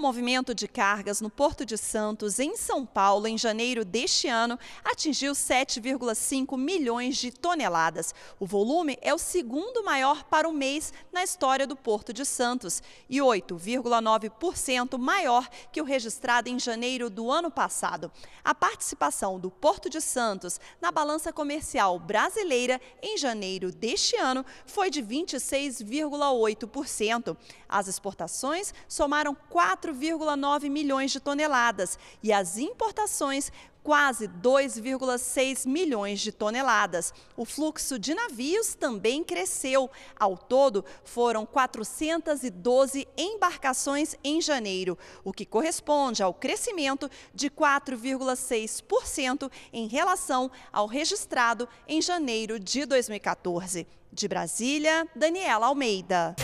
movimento de cargas no Porto de Santos, em São Paulo, em janeiro deste ano, atingiu 7,5 milhões de toneladas. O volume é o segundo maior para o mês na história do Porto de Santos e 8,9% maior que o registrado em janeiro do ano passado. A participação do Porto de Santos na balança comercial brasileira em janeiro deste ano foi de 26,8%. As exportações somaram 4 4,9 milhões de toneladas e as importações quase 2,6 milhões de toneladas. O fluxo de navios também cresceu. Ao todo, foram 412 embarcações em janeiro, o que corresponde ao crescimento de 4,6% em relação ao registrado em janeiro de 2014. De Brasília, Daniela Almeida.